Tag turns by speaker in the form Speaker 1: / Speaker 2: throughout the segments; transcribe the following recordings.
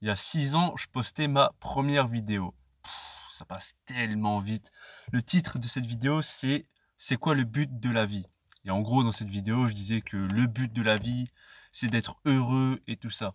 Speaker 1: il y a 6 ans, je postais ma première vidéo. ça passe tellement vite. Le titre de cette vidéo, c'est C'est quoi le but de la vie Et en gros, dans cette vidéo, je disais que le but de la vie, c'est d'être heureux et tout ça.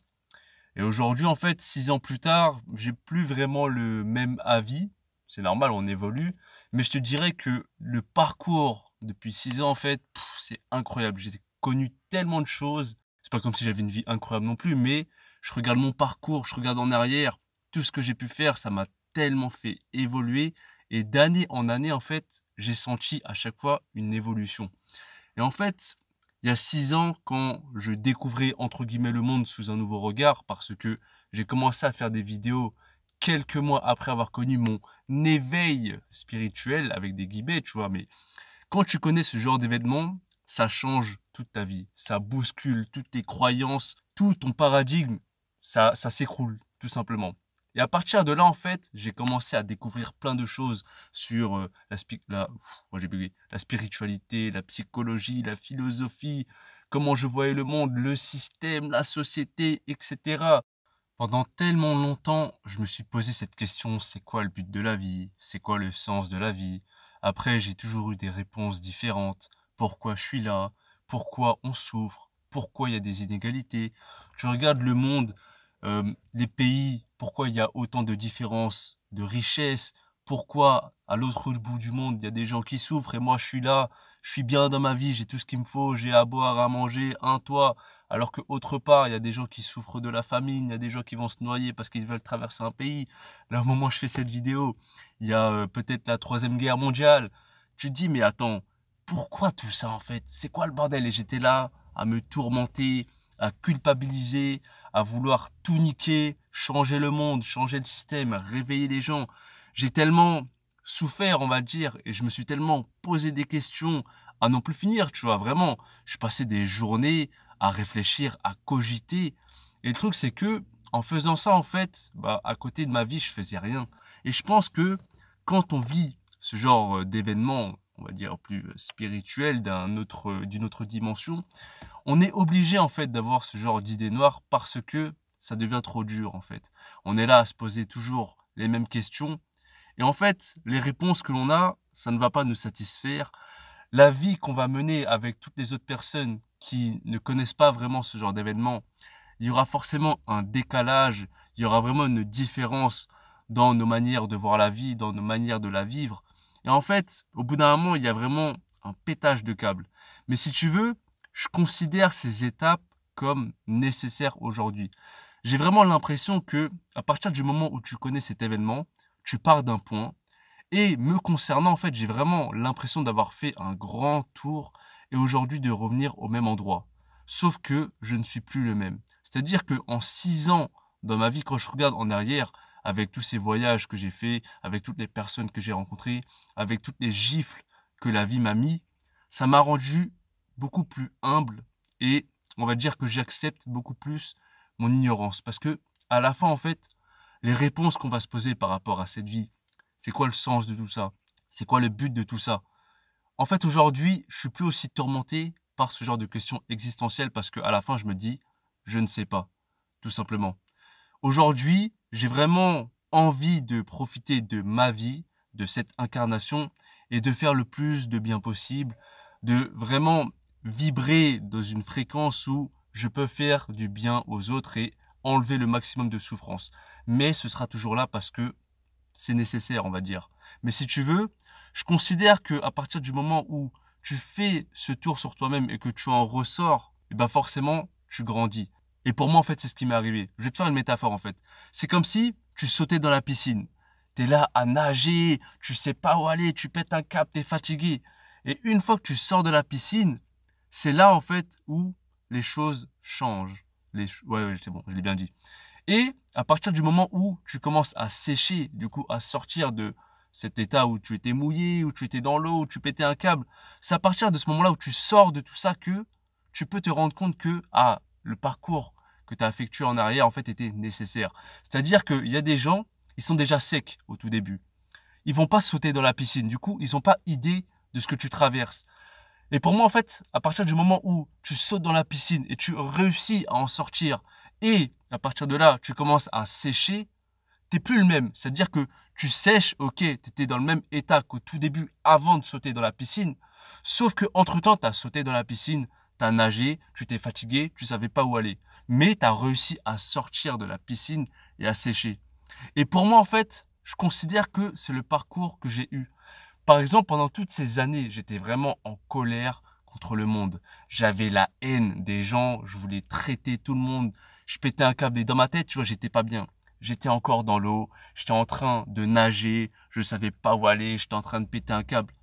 Speaker 1: Et aujourd'hui, en fait, six ans plus tard, j'ai plus vraiment le même avis. C'est normal, on évolue. Mais je te dirais que le parcours depuis 6 ans, en fait, c'est incroyable. J'ai connu tellement de choses. C'est pas comme si j'avais une vie incroyable non plus, mais je regarde mon parcours, je regarde en arrière, tout ce que j'ai pu faire, ça m'a tellement fait évoluer. Et d'année en année, en fait, j'ai senti à chaque fois une évolution. Et en fait, il y a six ans, quand je découvrais entre guillemets le monde sous un nouveau regard, parce que j'ai commencé à faire des vidéos quelques mois après avoir connu mon éveil spirituel avec des guillemets, tu vois. Mais quand tu connais ce genre d'événement, ça change toute ta vie, ça bouscule toutes tes croyances, tout ton paradigme ça, s'écroule, tout simplement. Et à partir de là, en fait, j'ai commencé à découvrir plein de choses sur euh, la, la, la spiritualité, la psychologie, la philosophie, comment je voyais le monde, le système, la société, etc. Pendant tellement longtemps, je me suis posé cette question, c'est quoi le but de la vie C'est quoi le sens de la vie Après, j'ai toujours eu des réponses différentes. Pourquoi je suis là Pourquoi on souffre Pourquoi il y a des inégalités Tu regardes le monde euh, les pays, pourquoi il y a autant de différences de richesses, pourquoi à l'autre bout du monde, il y a des gens qui souffrent et moi je suis là, je suis bien dans ma vie, j'ai tout ce qu'il me faut, j'ai à boire, à manger, un toit, alors que autre part, il y a des gens qui souffrent de la famine, il y a des gens qui vont se noyer parce qu'ils veulent traverser un pays. Là au moment où je fais cette vidéo, il y a euh, peut-être la troisième guerre mondiale. Tu te dis mais attends, pourquoi tout ça en fait C'est quoi le bordel Et j'étais là à me tourmenter, à culpabiliser, à vouloir tout niquer, changer le monde, changer le système, réveiller les gens. J'ai tellement souffert, on va dire, et je me suis tellement posé des questions à non plus finir, tu vois, vraiment. Je passais des journées à réfléchir, à cogiter. Et le truc, c'est que, en faisant ça, en fait, bah, à côté de ma vie, je faisais rien. Et je pense que quand on vit ce genre euh, d'événement, on va dire plus euh, spirituel autre, euh, d'une autre dimension, on est obligé en fait d'avoir ce genre d'idées noires parce que ça devient trop dur en fait. On est là à se poser toujours les mêmes questions et en fait les réponses que l'on a, ça ne va pas nous satisfaire. La vie qu'on va mener avec toutes les autres personnes qui ne connaissent pas vraiment ce genre d'événement, il y aura forcément un décalage, il y aura vraiment une différence dans nos manières de voir la vie, dans nos manières de la vivre. Et en fait, au bout d'un moment, il y a vraiment un pétage de câble. Mais si tu veux, je considère ces étapes comme nécessaires aujourd'hui. J'ai vraiment l'impression que à partir du moment où tu connais cet événement, tu pars d'un point. Et me concernant, en fait, j'ai vraiment l'impression d'avoir fait un grand tour et aujourd'hui de revenir au même endroit. Sauf que je ne suis plus le même. C'est-à-dire que en six ans dans ma vie, quand je regarde en arrière, avec tous ces voyages que j'ai faits, avec toutes les personnes que j'ai rencontrées, avec toutes les gifles que la vie m'a mis, ça m'a rendu beaucoup plus humble et on va dire que j'accepte beaucoup plus mon ignorance. Parce que, à la fin, en fait, les réponses qu'on va se poser par rapport à cette vie, c'est quoi le sens de tout ça C'est quoi le but de tout ça En fait, aujourd'hui, je suis plus aussi tourmenté par ce genre de questions existentielles parce qu'à la fin, je me dis, je ne sais pas, tout simplement. Aujourd'hui, j'ai vraiment envie de profiter de ma vie, de cette incarnation, et de faire le plus de bien possible, de vraiment vibrer dans une fréquence où je peux faire du bien aux autres et enlever le maximum de souffrance. Mais ce sera toujours là parce que c'est nécessaire, on va dire. Mais si tu veux, je considère que à partir du moment où tu fais ce tour sur toi-même et que tu en ressors, et eh ben forcément, tu grandis. Et pour moi, en fait, c'est ce qui m'est arrivé. Je vais te faire une métaphore, en fait. C'est comme si tu sautais dans la piscine. Tu es là à nager, tu sais pas où aller, tu pètes un cap, es fatigué. Et une fois que tu sors de la piscine, c'est là en fait où les choses changent. Les c'est bon, je l'ai bien dit. Et à partir du moment où tu commences à sécher, du coup à sortir de cet état où tu étais mouillé, où tu étais dans l'eau, où tu pétais un câble, c'est à partir de ce moment-là où tu sors de tout ça que tu peux te rendre compte que ah, le parcours que tu as effectué en arrière en fait était nécessaire. C'est-à-dire qu'il y a des gens, ils sont déjà secs au tout début. Ils vont pas sauter dans la piscine. Du coup, ils n'ont pas idée de ce que tu traverses. Et pour moi, en fait, à partir du moment où tu sautes dans la piscine et tu réussis à en sortir, et à partir de là, tu commences à sécher, t'es plus le même. C'est-à-dire que tu sèches, ok, tu étais dans le même état qu'au tout début avant de sauter dans la piscine, sauf quentre temps tu as sauté dans la piscine, tu as nagé, tu t'es fatigué, tu savais pas où aller. Mais tu as réussi à sortir de la piscine et à sécher. Et pour moi, en fait, je considère que c'est le parcours que j'ai eu. Par exemple, pendant toutes ces années, j'étais vraiment en colère contre le monde. J'avais la haine des gens, je voulais traiter tout le monde. Je pétais un câble et dans ma tête, tu vois, j'étais pas bien. J'étais encore dans l'eau, j'étais en train de nager, je savais pas où aller, j'étais en train de péter un câble.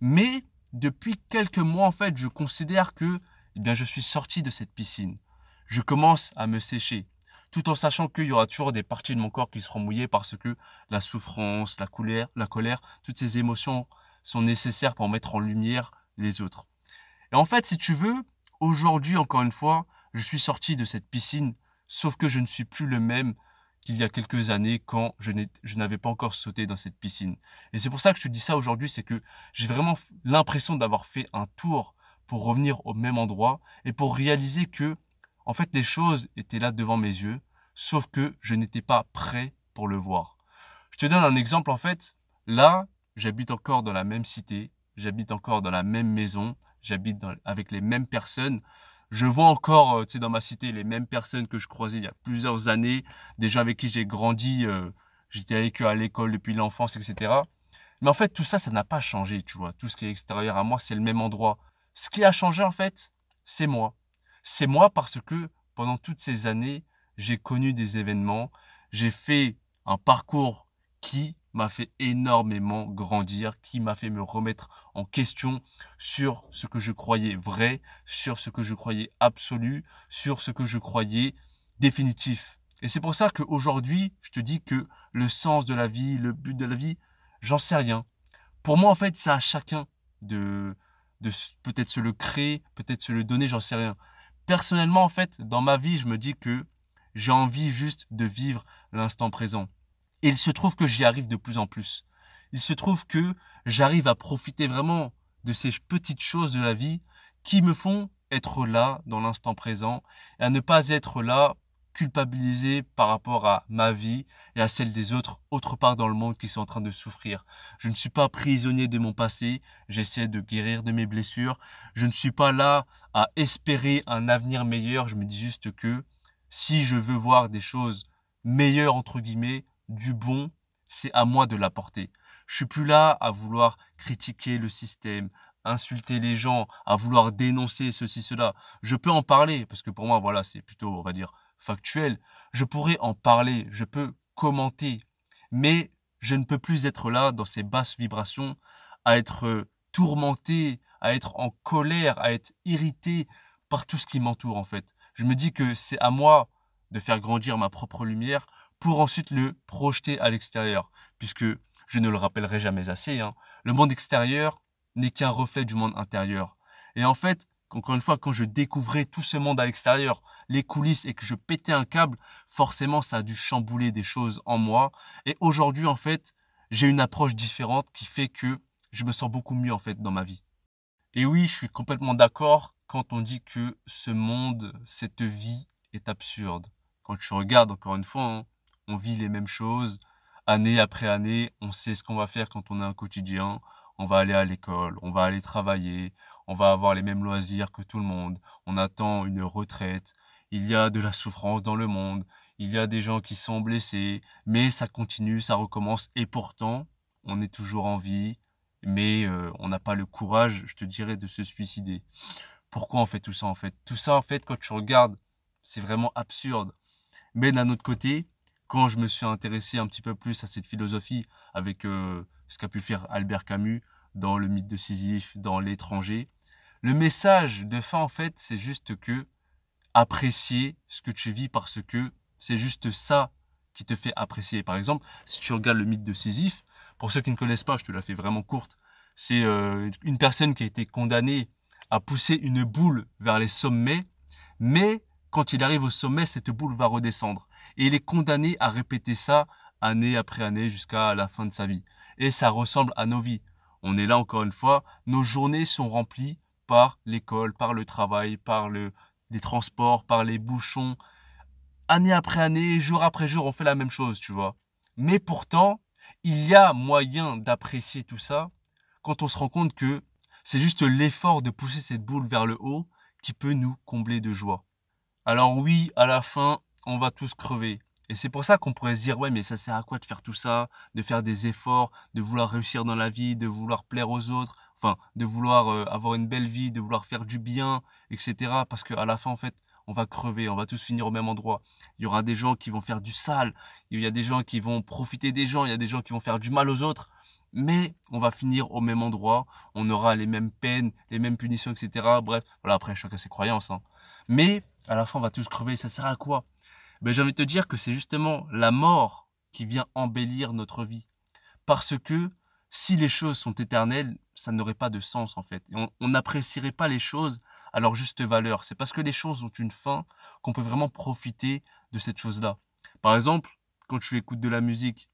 Speaker 1: Mais depuis quelques mois, en fait, je considère que eh bien, je suis sorti de cette piscine. Je commence à me sécher tout en sachant qu'il y aura toujours des parties de mon corps qui seront mouillées parce que la souffrance, la colère, la colère, toutes ces émotions sont nécessaires pour mettre en lumière les autres. Et en fait, si tu veux, aujourd'hui, encore une fois, je suis sorti de cette piscine, sauf que je ne suis plus le même qu'il y a quelques années quand je n'avais pas encore sauté dans cette piscine. Et c'est pour ça que je te dis ça aujourd'hui, c'est que j'ai vraiment l'impression d'avoir fait un tour pour revenir au même endroit et pour réaliser que en fait, les choses étaient là devant mes yeux, sauf que je n'étais pas prêt pour le voir. Je te donne un exemple, en fait. Là, j'habite encore dans la même cité, j'habite encore dans la même maison, j'habite avec les mêmes personnes. Je vois encore, euh, tu sais, dans ma cité, les mêmes personnes que je croisais il y a plusieurs années, des gens avec qui j'ai grandi, euh, j'étais avec eux à l'école depuis l'enfance, etc. Mais en fait, tout ça, ça n'a pas changé, tu vois. Tout ce qui est extérieur à moi, c'est le même endroit. Ce qui a changé, en fait, c'est moi c'est moi parce que pendant toutes ces années, j'ai connu des événements, j'ai fait un parcours qui m'a fait énormément grandir, qui m'a fait me remettre en question sur ce que je croyais vrai, sur ce que je croyais absolu, sur ce que je croyais définitif. Et c'est pour ça qu'aujourd'hui, je te dis que le sens de la vie, le but de la vie, j'en sais rien. Pour moi, en fait, c'est à chacun de, de peut-être se le créer, peut-être se le donner, j'en sais rien personnellement, en fait, dans ma vie, je me dis que j'ai envie juste de vivre l'instant présent. Et il se trouve que j'y arrive de plus en plus. Il se trouve que j'arrive à profiter vraiment de ces petites choses de la vie qui me font être là dans l'instant présent et à ne pas être là culpabiliser par rapport à ma vie et à celle des autres autre part dans le monde qui sont en train de souffrir. Je ne suis pas prisonnier de mon passé, j'essaie de guérir de mes blessures, je ne suis pas là à espérer un avenir meilleur, je me dis juste que si je veux voir des choses meilleures entre guillemets, du bon, c'est à moi de l'apporter. Je suis plus là à vouloir critiquer le système, insulter les gens, à vouloir dénoncer ceci, cela. Je peux en parler, parce que pour moi, voilà, c'est plutôt, on va dire, factuel. Je pourrais en parler, je peux commenter, mais je ne peux plus être là dans ces basses vibrations, à être euh, tourmenté, à être en colère, à être irrité par tout ce qui m'entoure en fait. Je me dis que c'est à moi de faire grandir ma propre lumière pour ensuite le projeter à l'extérieur, puisque je ne le rappellerai jamais assez, hein. le monde extérieur n'est qu'un reflet du monde intérieur. Et en fait, encore une fois, quand je découvrais tout ce monde à l'extérieur, les coulisses et que je pétais un câble, forcément ça a dû chambouler des choses en moi. Et aujourd'hui en fait, j'ai une approche différente qui fait que je me sens beaucoup mieux en fait dans ma vie. Et oui, je suis complètement d'accord quand on dit que ce monde, cette vie est absurde. Quand tu regardes, encore une fois, hein, on vit les mêmes choses année après année. On sait ce qu'on va faire quand on a un quotidien. On va aller à l'école, on va aller travailler, on va avoir les mêmes loisirs que tout le monde. On attend une retraite, il y a de la souffrance dans le monde, il y a des gens qui sont blessés, mais ça continue, ça recommence, et pourtant, on est toujours en vie, mais euh, on n'a pas le courage, je te dirais, de se suicider. Pourquoi on fait tout ça en fait Tout ça en fait, quand tu regardes, c'est vraiment absurde. Mais d'un autre côté, quand je me suis intéressé un petit peu plus à cette philosophie avec euh, ce qu'a pu faire Albert Camus dans le mythe de Sisyphe, dans l'étranger, le message de fin en fait, c'est juste que apprécier ce que tu vis parce que c'est juste ça qui te fait apprécier. Par exemple, si tu regardes le mythe de Sisyphe, pour ceux qui ne connaissent pas, je te la fais vraiment courte, c'est euh, une personne qui a été condamnée à pousser une boule vers les sommets, mais quand il arrive au sommet, cette boule va redescendre. Et il est condamné à répéter ça année après année jusqu'à la fin de sa vie. Et ça ressemble à nos vies. On est là encore une fois, nos journées sont remplies par l'école, par le travail, par le des transports, par les bouchons. Année après année, jour après jour, on fait la même chose, tu vois. Mais pourtant, il y a moyen d'apprécier tout ça quand on se rend compte que c'est juste l'effort de pousser cette boule vers le haut qui peut nous combler de joie. Alors oui, à la fin, on va tous crever. Et c'est pour ça qu'on pourrait se dire, ouais, mais ça sert à quoi de faire tout ça, de faire des efforts, de vouloir réussir dans la vie, de vouloir plaire aux autres, enfin de vouloir euh, avoir une belle vie, de vouloir faire du bien, etc. Parce qu'à la fin, en fait, on va crever, on va tous finir au même endroit. Il y aura des gens qui vont faire du sale, il y a des gens qui vont profiter des gens, il y a des gens qui vont faire du mal aux autres, mais on va finir au même endroit, on aura les mêmes peines, les mêmes punitions, etc. Bref, voilà, après, chacun ses croyances. Hein. Mais à la fin, on va tous crever, ça sert à quoi ben, J'ai envie de te dire que c'est justement la mort qui vient embellir notre vie. Parce que si les choses sont éternelles, ça n'aurait pas de sens en fait. on n'apprécierait pas les choses à leur juste valeur. C'est parce que les choses ont une fin qu'on peut vraiment profiter de cette chose-là. Par exemple, quand tu écoutes de la musique,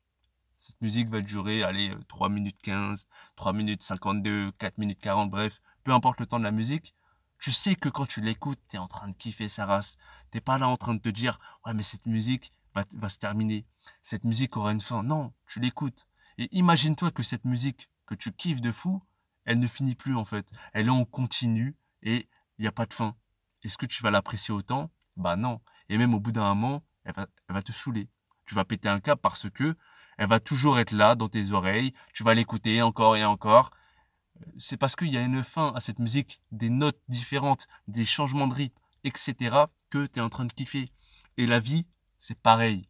Speaker 1: cette musique va durer, allez, 3 euh, minutes 15, 3 minutes 52, 4 minutes 40, bref, peu importe le temps de la musique, tu sais que quand tu l'écoutes, tu es en train de kiffer sa race. Tu T'es pas là en train de te dire, ouais, mais cette musique va se terminer. Cette musique aura une fin. Non, tu l'écoutes et imagine-toi que cette musique que tu kiffes de fou, elle ne finit plus en fait. Elle est en continu et il n'y a pas de fin. Est-ce que tu vas l'apprécier autant Bah non. Et même au bout d'un moment, elle va, te saouler. Tu vas péter un câble parce que elle va toujours être là dans tes oreilles. Tu vas l'écouter encore et encore. C'est parce qu'il y a une fin à cette musique, des notes différentes, des changements de rythme, etc. que tu es en train de kiffer. Et la vie, c'est pareil.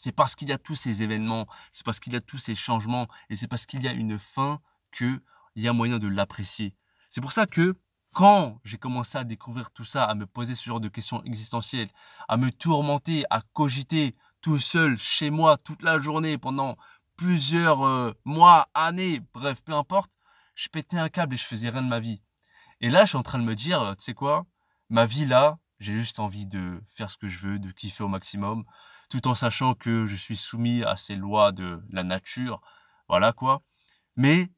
Speaker 1: C'est parce qu'il y a tous ces événements, c'est parce qu'il y a tous ces changements, et c'est parce qu'il y a une fin que il y a moyen de l'apprécier. C'est pour ça que quand j'ai commencé à découvrir tout ça, à me poser ce genre de questions existentielles, à me tourmenter, à cogiter tout seul chez moi toute la journée pendant plusieurs euh, mois, années, bref, peu importe, je pétais un câble et je faisais rien de ma vie. Et là, je suis en train de me dire, euh, tu sais quoi, ma vie là, j'ai juste envie de faire ce que je veux, de kiffer au maximum, tout en sachant que je suis soumis à ces lois de la nature, voilà quoi. Mais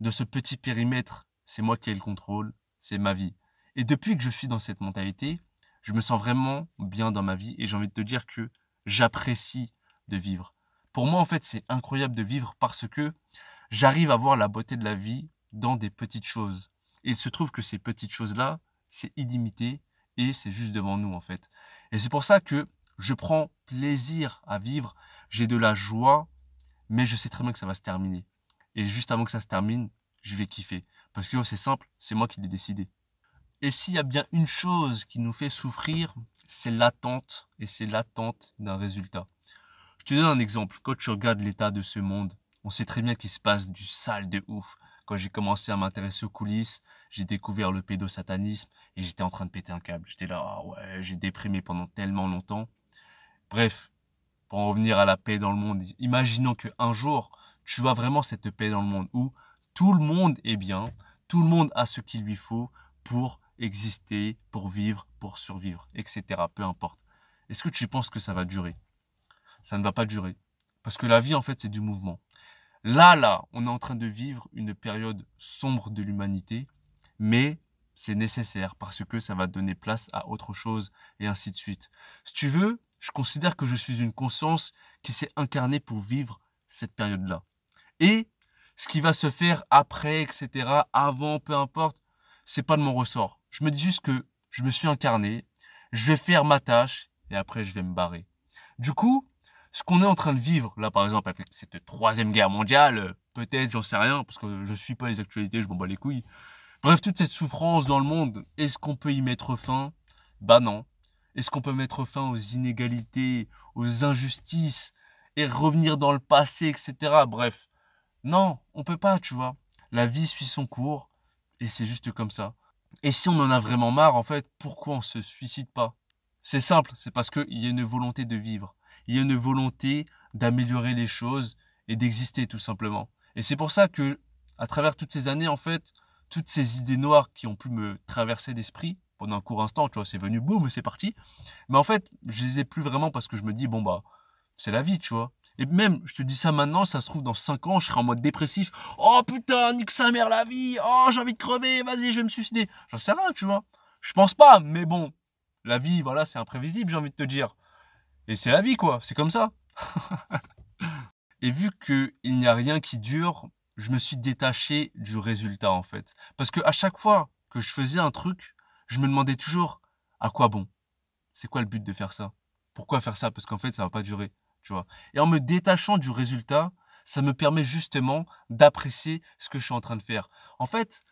Speaker 1: de ce petit périmètre, c'est moi qui ai le contrôle, c'est ma vie. Et depuis que je suis dans cette mentalité, je me sens vraiment bien dans ma vie et j'ai envie de te dire que j'apprécie de vivre. Pour moi, en fait, c'est incroyable de vivre parce que j'arrive à voir la beauté de la vie dans des petites choses. Et il se trouve que ces petites choses-là, c'est illimité et c'est juste devant nous, en fait. Et c'est pour ça que je prends plaisir à vivre, j'ai de la joie, mais je sais très bien que ça va se terminer. Et juste avant que ça se termine, je vais kiffer. Parce que oh, c'est simple, c'est moi qui l'ai décidé. Et s'il y a bien une chose qui nous fait souffrir, c'est l'attente, et c'est l'attente d'un résultat. Je te donne un exemple. Quand tu regardes l'état de ce monde, on sait très bien qu'il se passe du sale de ouf. Quand j'ai commencé à m'intéresser aux coulisses, j'ai découvert le pédosatanisme et j'étais en train de péter un câble. J'étais là, ah ouais, j'ai déprimé pendant tellement longtemps. Bref, pour en revenir à la paix dans le monde, imaginons un jour, tu vois vraiment cette paix dans le monde où tout le monde est bien, tout le monde a ce qu'il lui faut pour exister, pour vivre, pour survivre, etc. Peu importe. Est-ce que tu penses que ça va durer Ça ne va pas durer. Parce que la vie, en fait, c'est du mouvement. Là, là, on est en train de vivre une période sombre de l'humanité, mais c'est nécessaire parce que ça va donner place à autre chose et ainsi de suite. Si tu veux, je considère que je suis une conscience qui s'est incarnée pour vivre cette période-là. Et ce qui va se faire après, etc., avant, peu importe, c'est pas de mon ressort. Je me dis juste que je me suis incarné, je vais faire ma tâche et après je vais me barrer. Du coup, ce qu'on est en train de vivre, là par exemple avec cette troisième guerre mondiale, peut-être, j'en sais rien, parce que je suis pas les actualités, je m'en bats les couilles. Bref, toute cette souffrance dans le monde, est-ce qu'on peut y mettre fin Bah non, est-ce qu'on peut mettre fin aux inégalités, aux injustices et revenir dans le passé, etc. Bref, non, on peut pas, tu vois. La vie suit son cours et c'est juste comme ça. Et si on en a vraiment marre, en fait, pourquoi on se suicide pas C'est simple, c'est parce qu'il y a une volonté de vivre, il y a une volonté d'améliorer les choses et d'exister tout simplement. Et c'est pour ça que, à travers toutes ces années, en fait, toutes ces idées noires qui ont pu me traverser l'esprit, pendant un court instant, tu vois, c'est venu, boum, c'est parti. Mais en fait, je les ai plus vraiment parce que je me dis, bon, bah, c'est la vie, tu vois. Et même, je te dis ça maintenant, ça se trouve, dans 5 ans, je serai en mode dépressif. Oh putain, nique sa mère la vie, oh, j'ai envie de crever, vas-y, je vais me suicider. J'en sais rien, tu vois. Je pense pas, mais bon, la vie, voilà, c'est imprévisible, j'ai envie de te dire. Et c'est la vie, quoi, c'est comme ça. Et vu qu'il n'y a rien qui dure, je me suis détaché du résultat, en fait. Parce que à chaque fois que je faisais un truc, je me demandais toujours à quoi bon C'est quoi le but de faire ça Pourquoi faire ça Parce qu'en fait, ça va pas durer, tu vois. Et en me détachant du résultat, ça me permet justement d'apprécier ce que je suis en train de faire. En fait,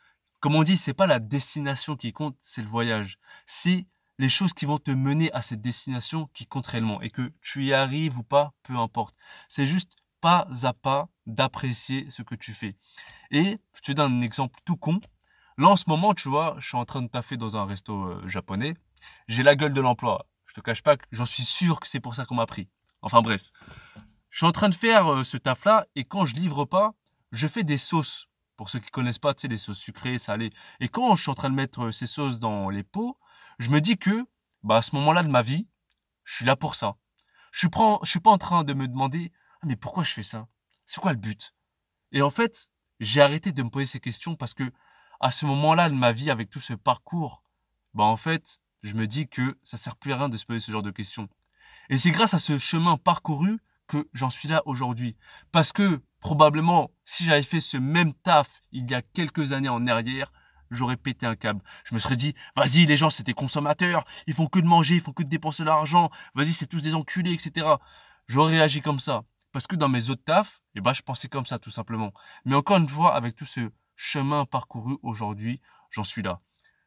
Speaker 1: comme on dit, c'est pas la destination qui compte, c'est le voyage. C'est les choses qui vont te mener à cette destination qui comptent réellement et que tu y arrives ou pas, peu importe. C'est juste pas à pas d'apprécier ce que tu fais. Et je te donne un exemple tout con, Là, en ce moment, tu vois, je suis en train de taffer dans un resto euh, japonais. J'ai la gueule de l'emploi. Je te cache pas que j'en suis sûr que c'est pour ça qu'on m'a pris. Enfin bref. Je suis en train de faire euh, ce taf-là et quand je livre pas, je fais des sauces. Pour ceux qui connaissent pas, tu sais, les sauces sucrées, salées. Et quand je suis en train de mettre euh, ces sauces dans les pots, je me dis que, bah, à ce moment-là de ma vie, je suis là pour ça. Je ne suis pas en train de me demander, ah, mais pourquoi je fais ça? C'est quoi le but? Et en fait, j'ai arrêté de me poser ces questions parce que à ce moment-là de ma vie, avec tout ce parcours, bah en fait, je me dis que ça sert plus à rien de se poser ce genre de questions. Et c'est grâce à ce chemin parcouru que j'en suis là aujourd'hui. Parce que probablement, si j'avais fait ce même taf il y a quelques années en arrière, j'aurais pété un câble. Je me serais dit, vas-y, les gens, c'est des consommateurs, ils font que de manger, ils font que de dépenser de l'argent, vas-y, c'est tous des enculés, etc. J'aurais réagi comme ça. Parce que dans mes autres tafs, et eh ben, je pensais comme ça, tout simplement. Mais encore une fois, avec tout ce chemin parcouru aujourd'hui, j'en suis là.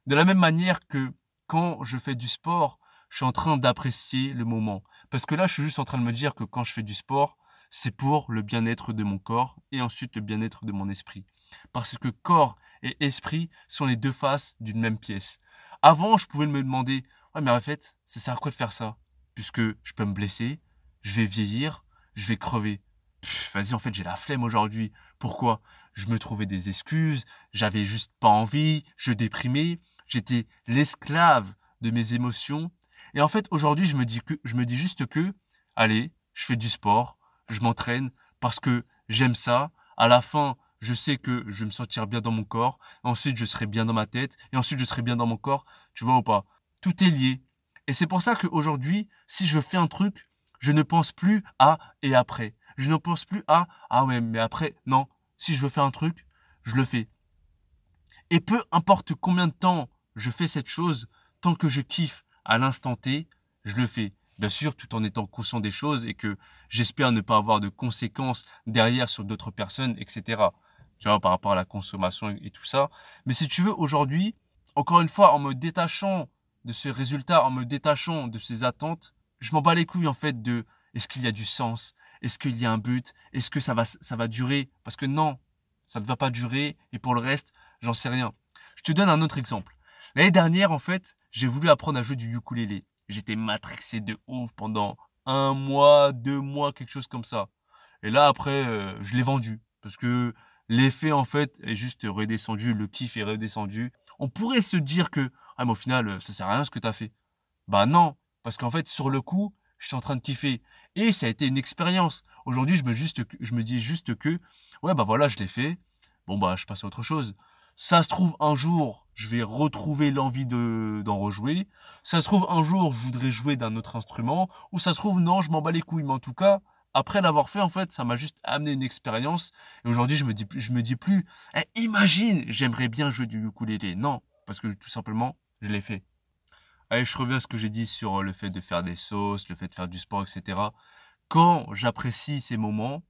Speaker 1: De la même manière que quand je fais du sport, je suis en train d'apprécier le moment. Parce que là, je suis juste en train de me dire que quand je fais du sport, c'est pour le bien-être de mon corps et ensuite le bien-être de mon esprit. Parce que corps et esprit sont les deux faces d'une même pièce. Avant, je pouvais me demander, ouais, mais en fait, ça sert à quoi de faire ça? Puisque je peux me blesser, je vais vieillir, je vais crever. Vas-y, en fait, j'ai la flemme aujourd'hui. Pourquoi? je me trouvais des excuses, j'avais juste pas envie, je déprimais, j'étais l'esclave de mes émotions. Et en fait, aujourd'hui, je me dis que, je me dis juste que, allez, je fais du sport, je m'entraîne parce que j'aime ça. À la fin, je sais que je vais me sentir bien dans mon corps. Ensuite, je serai bien dans ma tête. Et ensuite, je serai bien dans mon corps. Tu vois ou pas? Tout est lié. Et c'est pour ça qu'aujourd'hui, si je fais un truc, je ne pense plus à et après. Je ne pense plus à, ah ouais, mais après, non, si je veux faire un truc, je le fais. Et peu importe combien de temps je fais cette chose, tant que je kiffe à l'instant T, je le fais. Bien sûr, tout en étant conscient des choses et que j'espère ne pas avoir de conséquences derrière sur d'autres personnes, etc. Tu vois, par rapport à la consommation et tout ça. Mais si tu veux, aujourd'hui, encore une fois, en me détachant de ce résultat, en me détachant de ces attentes, je m'en bats les couilles en fait de est-ce qu'il y a du sens est-ce qu'il y a un but Est-ce que ça va, ça va durer Parce que non, ça ne va pas durer. Et pour le reste, j'en sais rien. Je te donne un autre exemple. L'année dernière, en fait, j'ai voulu apprendre à jouer du ukulélé. J'étais matrixé de ouf pendant un mois, deux mois, quelque chose comme ça. Et là, après, euh, je l'ai vendu. Parce que l'effet, en fait, est juste redescendu. Le kiff est redescendu. On pourrait se dire que, ah, au final, ça sert à rien ce que tu as fait. Bah non. Parce qu'en fait, sur le coup, je en train de kiffer. Et ça a été une expérience. Aujourd'hui, je me, juste, je me dis juste que, ouais, bah voilà, je l'ai fait. Bon, bah, je passe à autre chose. Ça se trouve, un jour, je vais retrouver l'envie d'en rejouer. Ça se trouve, un jour, je voudrais jouer d'un autre instrument. Ou ça se trouve, non, je m'en bats les couilles. Mais en tout cas, après l'avoir fait, en fait, ça m'a juste amené une expérience. Et aujourd'hui, je me dis, je me dis plus, eh, imagine, j'aimerais bien jouer du ukulélé. Non, parce que tout simplement, je l'ai fait. Allez, je reviens à ce que j'ai dit sur euh, le fait de faire des sauces, le fait de faire du sport, etc. Quand j'apprécie ces moments,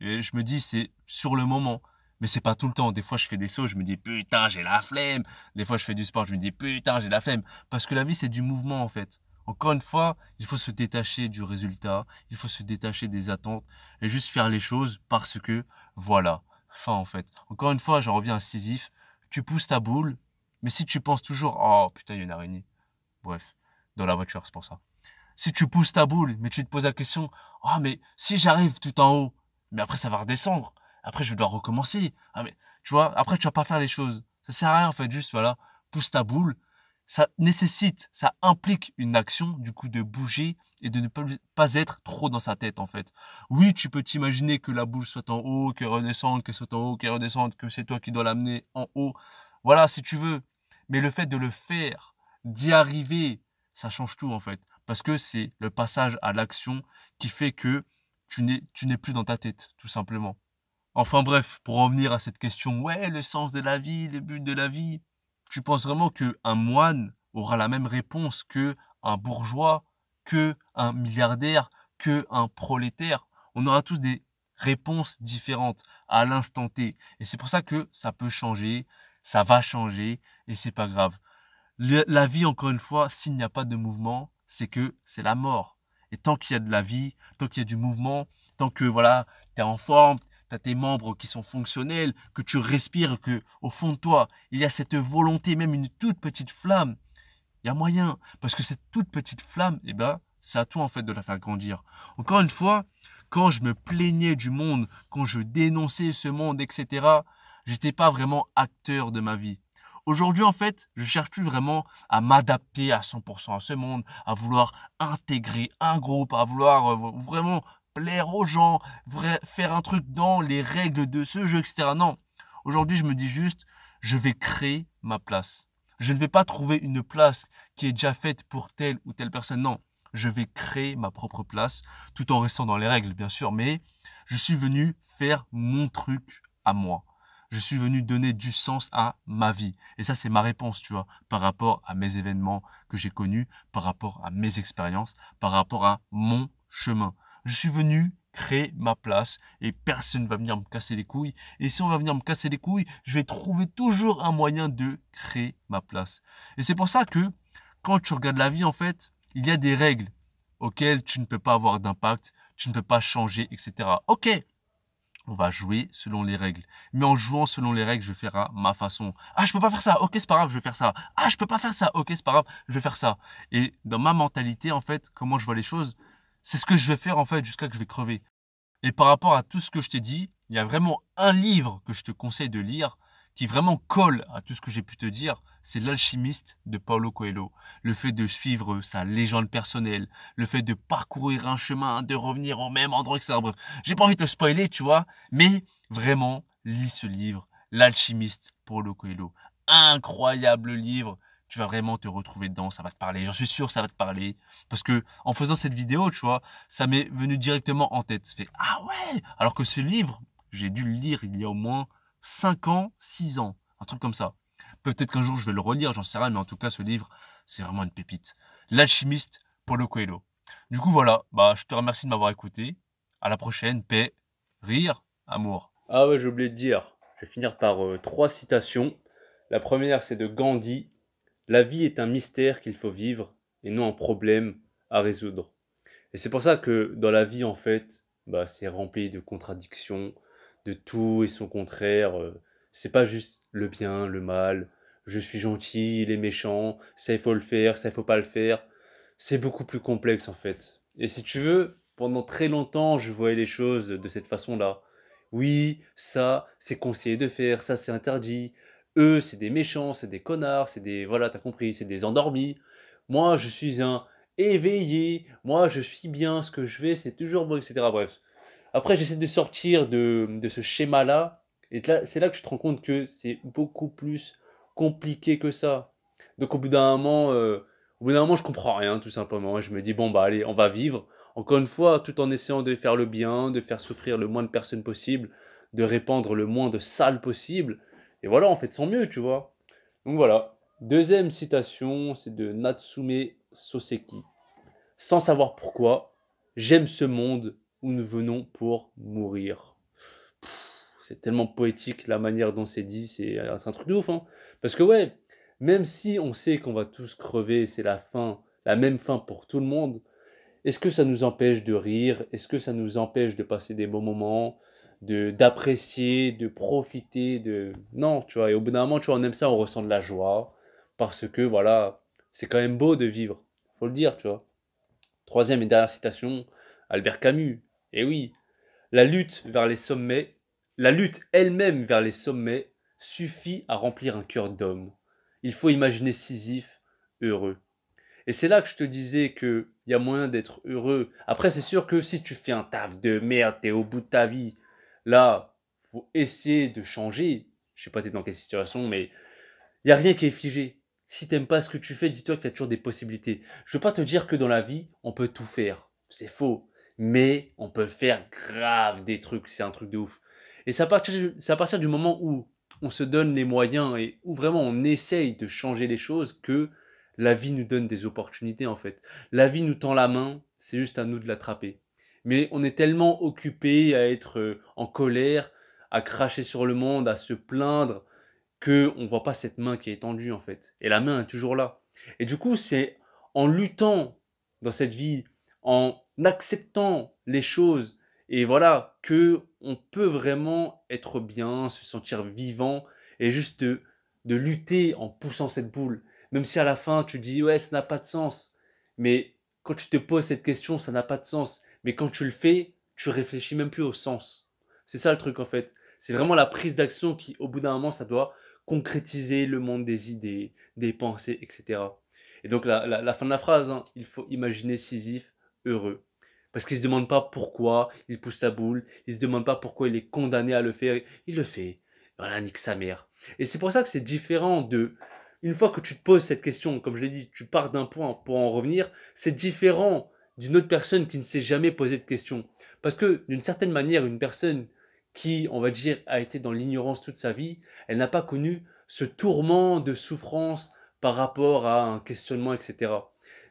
Speaker 1: et je me dis c'est sur le moment, mais c'est pas tout le temps. Des fois, je fais des sauces, je me dis putain, j'ai la flemme. Des fois, je fais du sport, je me dis putain, j'ai la flemme. Parce que la vie, c'est du mouvement en fait. Encore une fois, il faut se détacher du résultat, il faut se détacher des attentes et juste faire les choses parce que voilà, fin en fait. Encore une fois, j'en reviens à Sisyphe. Tu pousses ta boule, mais si tu penses toujours oh putain, il y a une araignée Bref, dans la voiture, c'est pour ça. Si tu pousses ta boule, mais tu te poses la question, ah mais si j'arrive tout en haut, mais après ça va redescendre, après je dois recommencer. Ah mais tu vois, après tu vas pas faire les choses. Ça sert à rien en fait, juste voilà, pousse ta boule. Ça nécessite, ça implique une action du coup de bouger et de ne pas être trop dans sa tête en fait. Oui, tu peux t'imaginer que la boule soit en haut, qu'elle redescende, qu'elle soit en haut, qu'elle redescende, que c'est toi qui dois l'amener en haut. Voilà, si tu veux. Mais le fait de le faire, d'y arriver, ça change tout en fait. Parce que c'est le passage à l'action qui fait que tu n'es, plus dans ta tête, tout simplement. Enfin bref, pour revenir à cette question, ouais, le sens de la vie, les buts de la vie, tu penses vraiment qu'un moine aura la même réponse que un bourgeois, que un milliardaire, que un prolétaire On aura tous des réponses différentes à l'instant T. Et c'est pour ça que ça peut changer, ça va changer et c'est pas grave la vie, encore une fois, s'il n'y a pas de mouvement, c'est que c'est la mort. Et tant qu'il y a de la vie, tant qu'il y a du mouvement, tant que voilà, tu es en forme, tu as tes membres qui sont fonctionnels, que tu respires, que au fond de toi, il y a cette volonté, même une toute petite flamme, il y a moyen. Parce que cette toute petite flamme, eh ben, c'est à toi en fait de la faire grandir. Encore une fois, quand je me plaignais du monde, quand je dénonçais ce monde, etc., j'étais pas vraiment acteur de ma vie. Aujourd'hui, en fait, je cherche plus vraiment à m'adapter à 100% à ce monde, à vouloir intégrer un groupe, à vouloir euh, vraiment plaire aux gens, faire un truc dans les règles de ce jeu, etc. Non. Aujourd'hui, je me dis juste, je vais créer ma place. Je ne vais pas trouver une place qui est déjà faite pour telle ou telle personne. Non. Je vais créer ma propre place tout en restant dans les règles, bien sûr, mais je suis venu faire mon truc à moi je suis venu donner du sens à ma vie. Et ça, c'est ma réponse, tu vois, par rapport à mes événements que j'ai connus, par rapport à mes expériences, par rapport à mon chemin. Je suis venu créer ma place et personne ne va venir me casser les couilles. Et si on va venir me casser les couilles, je vais trouver toujours un moyen de créer ma place. Et c'est pour ça que quand tu regardes la vie, en fait, il y a des règles auxquelles tu ne peux pas avoir d'impact, tu ne peux pas changer, etc. Ok, on va jouer selon les règles. Mais en jouant selon les règles, je ferai ma façon. Ah, je peux pas faire ça. Ok, c'est pas grave, je vais faire ça. Ah, je peux pas faire ça. Ok, c'est pas grave, je vais faire ça. Et dans ma mentalité, en fait, comment je vois les choses, c'est ce que je vais faire, en fait, jusqu'à que je vais crever. Et par rapport à tout ce que je t'ai dit, il y a vraiment un livre que je te conseille de lire qui vraiment colle à tout ce que j'ai pu te dire c'est l'alchimiste de Paulo Coelho. Le fait de suivre sa légende personnelle, le fait de parcourir un chemin, de revenir au même endroit, que ça, Bref, j'ai pas envie de te spoiler, tu vois, mais vraiment, lis ce livre, l'alchimiste Paulo Coelho. Incroyable livre, tu vas vraiment te retrouver dedans, ça va te parler, j'en suis sûr, ça va te parler. Parce que en faisant cette vidéo, tu vois, ça m'est venu directement en tête. Fait, ah ouais Alors que ce livre, j'ai dû le lire il y a au moins 5 ans, 6 ans, un truc comme ça. Peut-être qu'un jour je vais le relire, j'en sais rien, mais en tout cas ce livre, c'est vraiment une pépite. L'alchimiste, Paulo Coelho. Du coup voilà, bah je te remercie de m'avoir écouté. À la prochaine, paix, rire, amour. Ah ouais, j'ai oublié de dire. Je vais finir par euh, trois citations. La première, c'est de Gandhi. La vie est un mystère qu'il faut vivre et non un problème à résoudre. Et c'est pour ça que dans la vie, en fait, bah, c'est rempli de contradictions, de tout et son contraire. Euh, c'est pas juste le bien, le mal, je suis gentil, il est méchant, ça il faut le faire, ça il faut pas le faire. C'est beaucoup plus complexe en fait. Et si tu veux, pendant très longtemps, je voyais les choses de cette façon-là. Oui, ça, c'est conseillé de faire, ça, c'est interdit. Eux, c'est des méchants, c'est des connards, c'est des. Voilà, as compris, c'est des endormis. Moi, je suis un éveillé. Moi, je suis bien, ce que je vais, c'est toujours bon, etc. Bref. Après, j'essaie de sortir de, de ce schéma-là. Et là, c'est là que je te rends compte que c'est beaucoup plus compliqué que ça. Donc au bout d'un moment, euh, au bout d'un moment, je comprends rien tout simplement. je me dis bon bah allez, on va vivre. Encore une fois, tout en essayant de faire le bien, de faire souffrir le moins de personnes possible, de répandre le moins de sale possible. Et voilà, on fait de son mieux, tu vois. Donc voilà. Deuxième citation, c'est de Natsume Soseki. Sans savoir pourquoi, j'aime ce monde où nous venons pour mourir c'est tellement poétique la manière dont c'est dit, c'est euh, un truc de ouf. Hein. Parce que ouais, même si on sait qu'on va tous crever, c'est la fin, la même fin pour tout le monde, est-ce que ça nous empêche de rire Est-ce que ça nous empêche de passer des bons moments de d'apprécier, de profiter, de non, tu vois. Et au bout d'un moment, tu vois, on aime ça, on ressent de la joie parce que voilà, c'est quand même beau de vivre. Faut le dire, tu vois. Troisième et dernière citation, Albert Camus. eh oui, la lutte vers les sommets la lutte elle-même vers les sommets suffit à remplir un cœur d'homme. Il faut imaginer Sisyphe heureux. Et c'est là que je te disais qu'il y a moyen d'être heureux. Après, c'est sûr que si tu fais un taf de merde, et au bout de ta vie, là, faut essayer de changer. Je sais pas t'es dans quelle situation, mais il y a rien qui est figé. Si t'aimes pas ce que tu fais, dis-toi que t'as toujours des possibilités. Je veux pas te dire que dans la vie, on peut tout faire. C'est faux. Mais on peut faire grave des trucs. C'est un truc de ouf. Et c'est à, partir, du moment où on se donne les moyens et où vraiment on essaye de changer les choses que la vie nous donne des opportunités en fait. La vie nous tend la main, c'est juste à nous de l'attraper. Mais on est tellement occupé à être euh, en colère, à cracher sur le monde, à se plaindre, que on voit pas cette main qui est tendue en fait. Et la main est toujours là. Et du coup, c'est en luttant dans cette vie, en acceptant les choses et voilà que on peut vraiment être bien, se sentir vivant et juste de, lutter en poussant cette boule. Même si à la fin tu dis ouais ça n'a pas de sens, mais quand tu te poses cette question ça n'a pas de sens. Mais quand tu le fais, tu réfléchis même plus au sens. C'est ça le truc en fait. C'est vraiment la prise d'action qui au bout d'un moment ça doit concrétiser le monde des idées, des pensées, etc. Et donc la, fin de la phrase, hein, il faut imaginer Sisyphe heureux. Parce qu'il ne se demande pas pourquoi il pousse la boule, il ne se demande pas pourquoi il est condamné à le faire, il le fait. Voilà, nique sa mère. Et c'est pour ça que c'est différent de... Une fois que tu te poses cette question, comme je l'ai dit, tu pars d'un point pour en revenir, c'est différent d'une autre personne qui ne s'est jamais posé de question. Parce que d'une certaine manière, une personne qui, on va dire, a été dans l'ignorance toute sa vie, elle n'a pas connu ce tourment de souffrance par rapport à un questionnement, etc.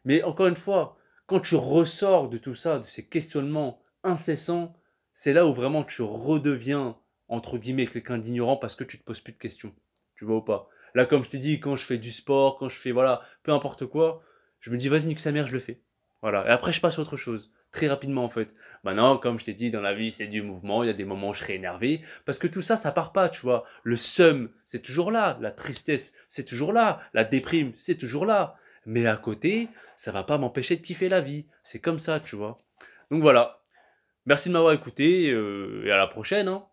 Speaker 1: Mais encore une fois, quand tu ressors de tout ça, de ces questionnements incessants, c'est là où vraiment tu redeviens, entre guillemets, quelqu'un d'ignorant parce que tu te poses plus de questions. Tu vois ou pas Là, comme je t'ai dit, quand je fais du sport, quand je fais, voilà, peu importe quoi, je me dis, vas-y, nique sa mère, je le fais. Voilà. Et après, je passe à autre chose très rapidement en fait. Maintenant, bah comme je t'ai dit, dans la vie, c'est du mouvement, il y a des moments où je serai énervé, parce que tout ça, ça part pas, tu vois. Le seum, c'est toujours là, la tristesse, c'est toujours là, la déprime, c'est toujours là. Mais à côté, ça ne va pas m'empêcher de kiffer la vie. C'est comme ça, tu vois. Donc voilà. Merci de m'avoir écouté euh, et à la prochaine. Hein.